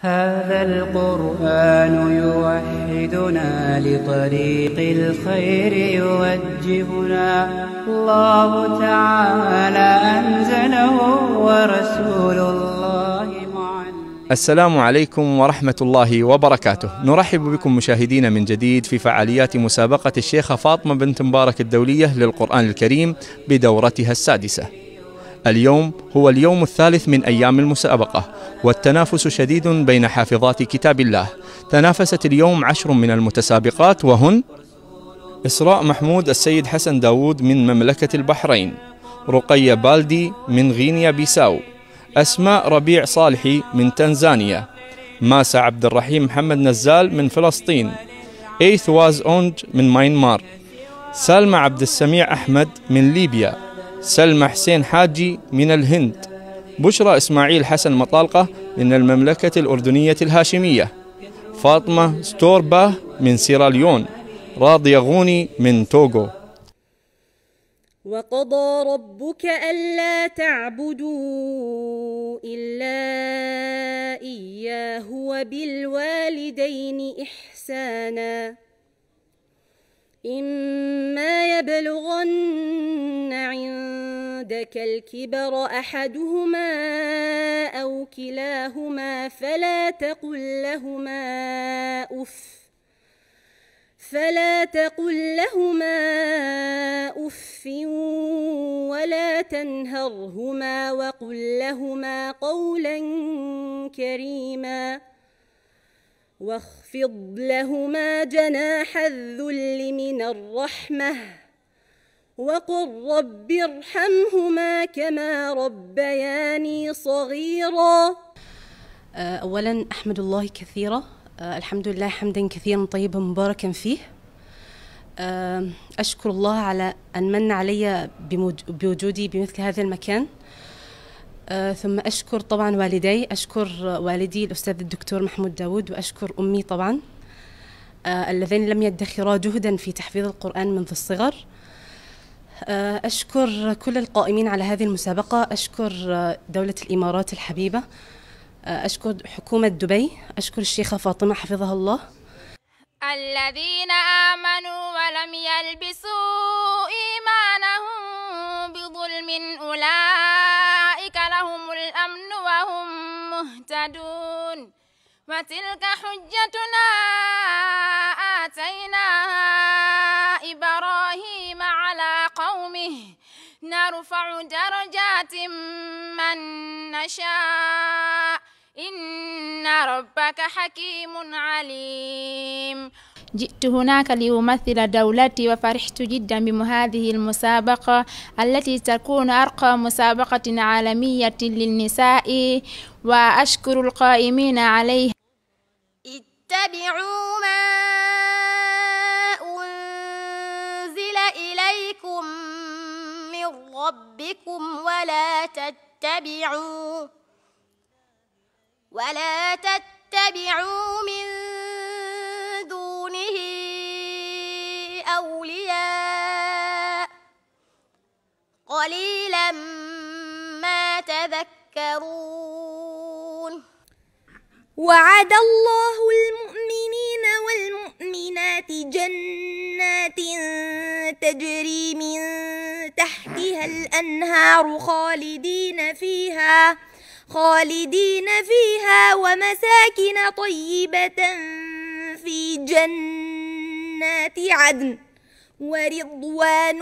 هذا القرآن يوحدنا لطريق الخير يوجهنا الله تعالى أنزله ورسول الله معلم السلام عليكم ورحمة الله وبركاته نرحب بكم مشاهدين من جديد في فعاليات مسابقة الشيخة فاطمة بنت مبارك الدولية للقرآن الكريم بدورتها السادسة اليوم هو اليوم الثالث من أيام المسابقة والتنافس شديد بين حافظات كتاب الله تنافست اليوم عشر من المتسابقات وهن إسراء محمود السيد حسن داوود من مملكة البحرين رقية بالدي من غينيا بيساو أسماء ربيع صالحي من تنزانيا ماسا عبد الرحيم محمد نزال من فلسطين إيث واز أونج من ماينمار سلمى عبد السميع أحمد من ليبيا سلمى حسين حاجي من الهند بشرى إسماعيل حسن مطالقة من المملكة الأردنية الهاشمية فاطمة ستوربا من سيراليون راضية غوني من توغو وقضى ربك ألا تعبدوا إلا إياه وبالوالدين إحسانا إما يبلغن عند ادرك الكبر احدهما او كلاهما فلا تقل لهما اف فلا تقل لهما اف ولا تنهرهما وقل لهما قولا كريما واخفض لهما جناح الذل من الرحمه وقل رب ارحمهما كما ربياني صغيرا آه، أولا أحمد الله كثيرا آه، الحمد لله حمدا كثيرا طيبا مباركا فيه آه، أشكر الله على أن من علي بوجودي بمثل هذا المكان ثم أشكر طبعا والدي أشكر والدي الأستاذ الدكتور محمود داود وأشكر أمي طبعا اللذين لم يدخرا جهدا في تحفيظ القرآن منذ الصغر آه، أشكر كل القائمين على هذه المسابقة أشكر آه، دولة الإمارات الحبيبة آه، أشكر حكومة دبي أشكر الشيخة فاطمة حفظها الله الذين آمنوا ولم يلبسوا إيمانهم بظلم أولئك لهم الأمن وهم مهتدون وتلك حجتنا نرفع درجات من نشاء إن ربك حكيم عليم جئت هناك لأمثل دولتي وفرحت جدا بهذه المسابقة التي تكون أرقى مسابقة عالمية للنساء وأشكر القائمين عليها اتبعوا ما ربكم ولا تتبعوا ولا تتبعوا من دونه أولياء قليلا ما تذكرون وعد الله المؤمنين والمؤمنات جنات تجري من تحتها الأنهار خالدين فيها خالدين فيها ومساكن طيبة في جنات عدن ورضوان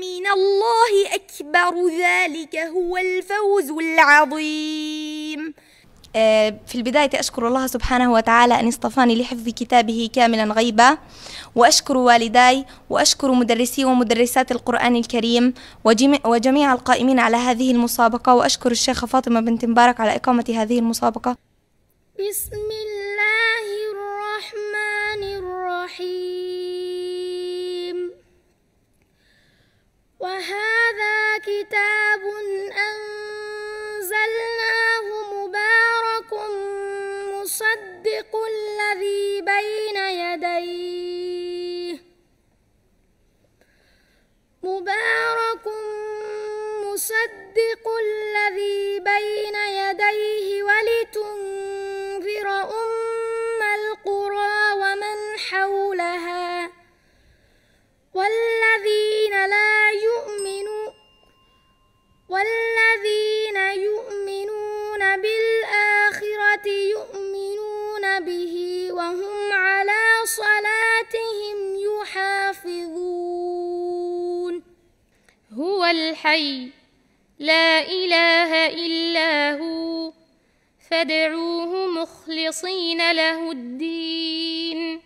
من الله أكبر ذلك هو الفوز العظيم في البداية أشكر الله سبحانه وتعالى أن اصطفاني لحفظ كتابه كاملا غيبا وأشكر والداي وأشكر مدرسي ومدرسات القرآن الكريم وجميع القائمين على هذه المسابقة وأشكر الشيخة فاطمة بنت مبارك على إقامة هذه المسابقة بسم الله الرحمن الرحيم وهذا كتاب أن الحي لا إله إلا هو فادعوه مخلصين له الدين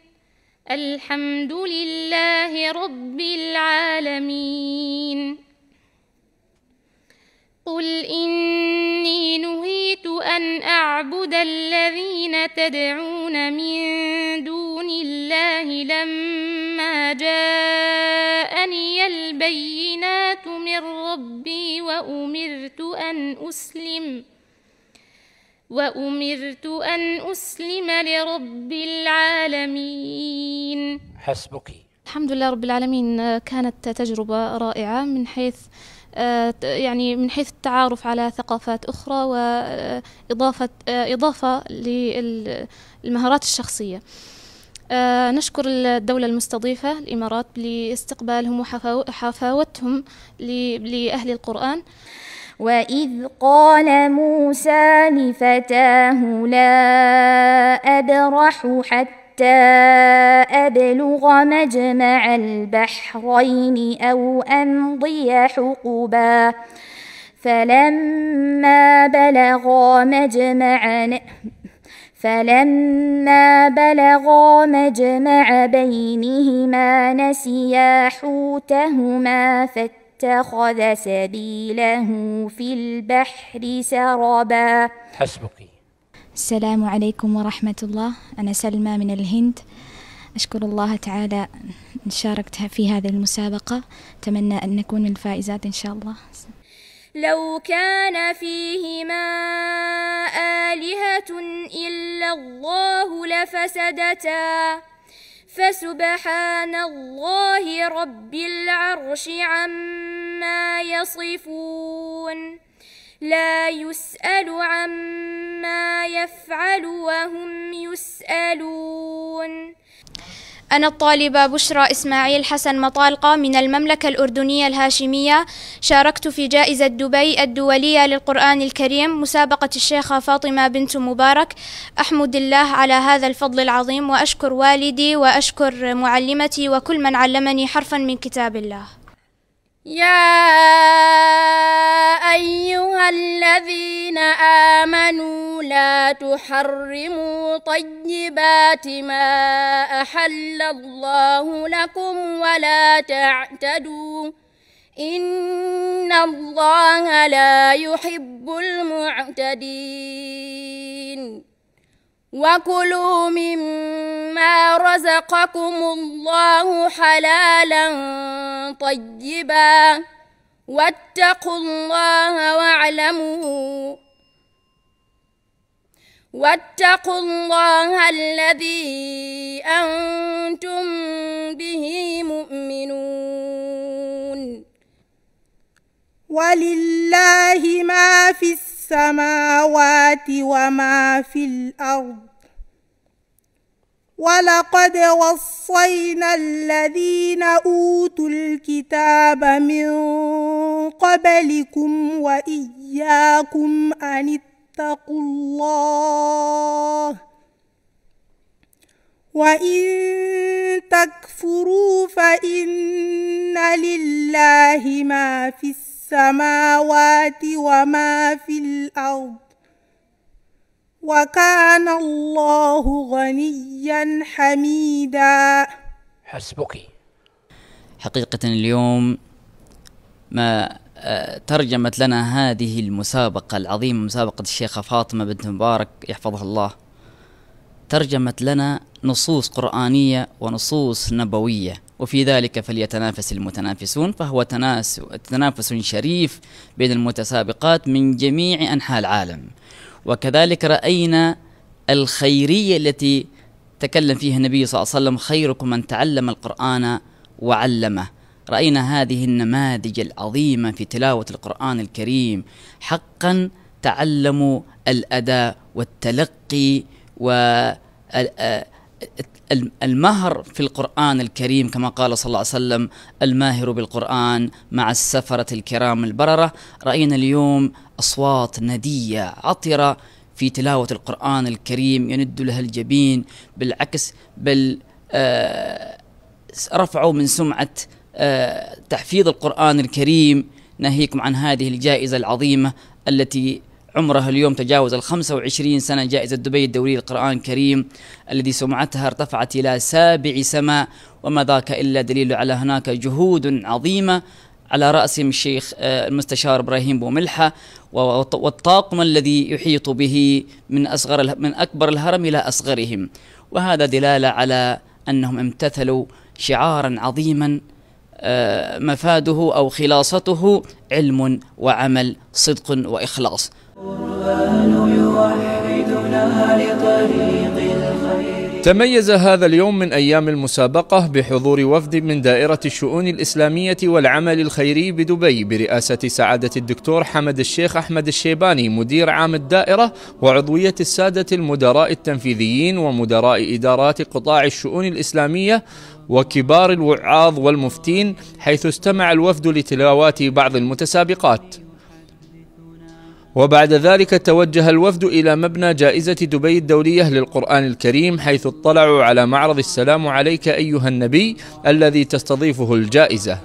الحمد لله رب العالمين قل إني نهيت أن أعبد الذين تدعون من دون الله لما جاءني البيت من ربي وأمرت أن أسلم وأمرت أن أسلم لرب العالمين حسبك الحمد لله رب العالمين كانت تجربة رائعة من حيث آه، يعني من حيث التعارف على ثقافات أخرى وإضافة آه، إضافة للمهارات الشخصية آه، نشكر الدولة المستضيفة الإمارات لاستقبالهم وحفاوتهم لأهل القرآن وإذ قال موسى لفتاه لا أبرح حتى أبلغ مجمع البحرين أو أمضي حقبا فلما بلغا مجمع فلما بلغا مجمع بينهما نسيا حوتهما فاتخذ سبيله في البحر سربا حسبك السلام عليكم ورحمة الله أنا سلمى من الهند أشكر الله تعالى أن في هذه المسابقة أتمنى أن نكون من الفائزات إن شاء الله لو كان فيهما آلهة إلا الله لفسدتا فسبحان الله رب العرش عما يصفون لا يسأل عما يفعل وهم يسألون أنا الطالبة بشرى إسماعيل حسن مطالقة من المملكة الأردنية الهاشمية شاركت في جائزة دبي الدولية للقرآن الكريم مسابقة الشيخة فاطمة بنت مبارك أحمد الله على هذا الفضل العظيم وأشكر والدي وأشكر معلمتي وكل من علمني حرفا من كتاب الله يا أيها الذين آمنوا لا تحرموا طيبات ما أحل الله لكم ولا تعتدوا إن الله لا يحب المعتدين وكلوا مما رزقكم الله حلالا طيبا واتقوا الله واعلموا واتقوا الله الذي انتم به مؤمنون ولله ما في السماء السماوات وما في الأرض ولقد وصينا الذين أوتوا الكتاب من قبلكم وإياكم أن اتقوا الله وإن تكفروا فإن لله ما في السماوات السماوات وما في الأرض وكان الله غنيا حميدا حسبك حقيقة اليوم ما آه، ترجمت لنا هذه المسابقة العظيمة مسابقة الشيخة فاطمة بنت مبارك يحفظها الله ترجمت لنا نصوص قرآنية ونصوص نبوية وفي ذلك فليتنافس المتنافسون فهو تناس تنافس شريف بين المتسابقات من جميع أنحاء العالم وكذلك رأينا الخيرية التي تكلم فيها النبي صلى الله عليه وسلم خيركم من تعلم القرآن وعلمه رأينا هذه النماذج العظيمة في تلاوة القرآن الكريم حقا تعلموا الأداء والتلقي و المهر في القرآن الكريم كما قال صلى الله عليه وسلم الماهر بالقرآن مع السفرة الكرام البررة رأينا اليوم أصوات ندية عطرة في تلاوة القرآن الكريم يند لها الجبين بالعكس بل آه، رفعوا من سمعة آه، تحفيظ القرآن الكريم ناهيكم عن هذه الجائزة العظيمة التي عمره اليوم تجاوز ال 25 سنة جائزة دبي الدولية للقرآن الكريم الذي سمعتها ارتفعت إلى سابع سماء وما ذاك إلا دليل على هناك جهود عظيمة على رأسهم الشيخ آه، المستشار إبراهيم بوملحة والطاقم الذي يحيط به من أصغر من أكبر الهرم إلى أصغرهم وهذا دلالة على أنهم امتثلوا شعارا عظيما آه، مفاده أو خلاصته علم وعمل صدق وإخلاص تميز هذا اليوم من أيام المسابقة بحضور وفد من دائرة الشؤون الإسلامية والعمل الخيري بدبي برئاسة سعادة الدكتور حمد الشيخ أحمد الشيباني مدير عام الدائرة وعضوية السادة المدراء التنفيذيين ومدراء إدارات قطاع الشؤون الإسلامية وكبار الوعاظ والمفتين حيث استمع الوفد لتلاوات بعض المتسابقات وبعد ذلك توجه الوفد إلى مبنى جائزة دبي الدولية للقرآن الكريم حيث اطلعوا على معرض السلام عليك أيها النبي الذي تستضيفه الجائزة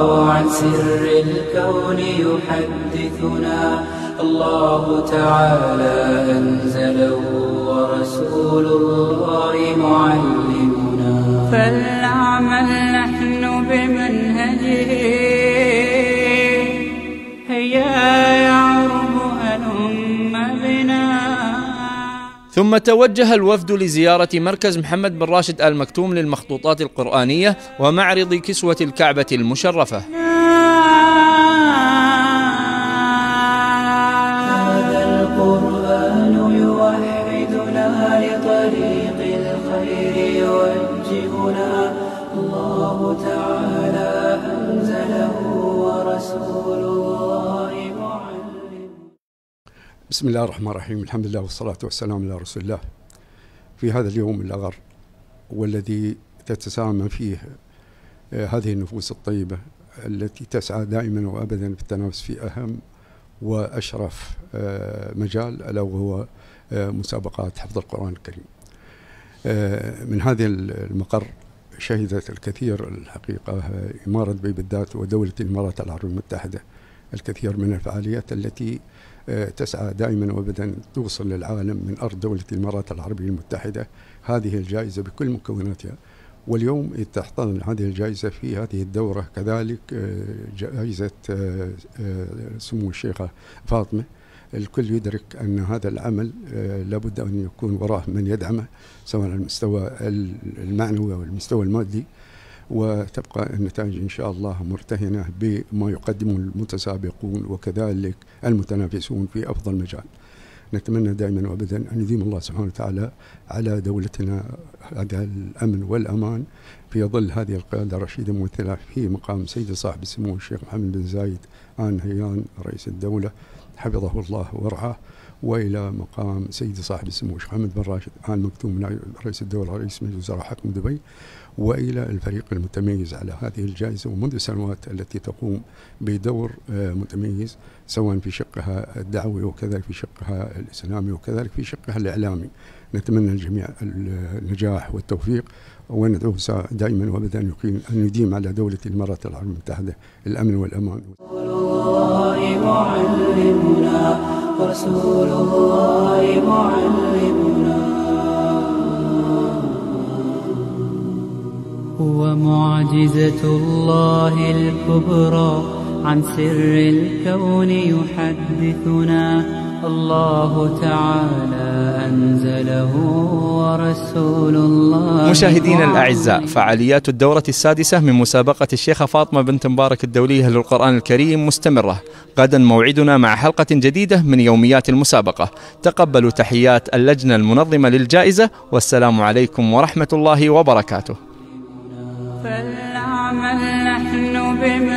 وعن سر الكون يحدثنا الله تعالى أنزله ورسول الله معلمنا فلنعمل نحن بمن ثم توجه الوفد لزيارة مركز محمد بن راشد آل مكتوم للمخطوطات القرآنية ومعرض كسوة الكعبة المشرفة لطريق الخير يوجهنا بسم الله الرحمن الرحيم الحمد لله والصلاة والسلام على رسول الله في هذا اليوم الأغر والذي تتسامى فيه آه، هذه النفوس الطيبة التي تسعى دائما وأبدا في التنافس في أهم وأشرف آه، مجال ألا وهو آه، مسابقات حفظ القرآن الكريم من هذا المقر شهدت الكثير الحقيقة إمارة بي بالذات ودولة الإمارات العربية المتحدة الكثير من الفعاليات التي تسعى دائما وابدا توصل للعالم من ارض دوله الامارات العربيه المتحده هذه الجائزه بكل مكوناتها واليوم تحتضن هذه الجائزه في هذه الدوره كذلك آه، جائزه آه، آه، سمو الشيخه فاطمه الكل يدرك ان هذا العمل لابد ان يكون وراه من يدعمه سواء على المستوى المعنوي او المستوى المادي وتبقى النتائج إن شاء الله مرتهنة بما يقدمه المتسابقون وكذلك المتنافسون في أفضل مجال نتمنى دائما وابدا ان يديم الله سبحانه وتعالى على دولتنا هذا الامن والامان في ظل هذه القياده الرشيده الممثله في مقام سيد صاحب السمو الشيخ محمد بن زايد ال هيان رئيس الدوله حفظه الله ورعاه والى مقام سيد صاحب السمو الشيخ محمد بن راشد ال مكتوم رئيس الدوله رئيس مجلس وزراء حكم دبي والى الفريق المتميز على هذه الجائزه ومنذ سنوات التي تقوم بدور آه، متميز سواء في شقها الدعوي وكذلك في شقها الاسلامي وكذلك في شقها الاعلامي. نتمنى الجميع النجاح والتوفيق وندعوه دائما وابدا يقيم ان يديم على دوله الامارات العربيه المتحده الامن والامان. رسول الله معلمنا رسول الله معلمنا ومعجزة الله الكبرى عن سر الكون يحدثنا الله تعالى أنزله ورسول الله مشاهدينا الأعزاء فعاليات الدورة السادسة من مسابقة الشيخة فاطمة بنت مبارك الدولية للقرآن الكريم مستمرة غدا موعدنا مع حلقة جديدة من يوميات المسابقة تقبلوا تحيات اللجنة المنظمة للجائزة والسلام عليكم ورحمة الله وبركاته فلنعمل نحن بما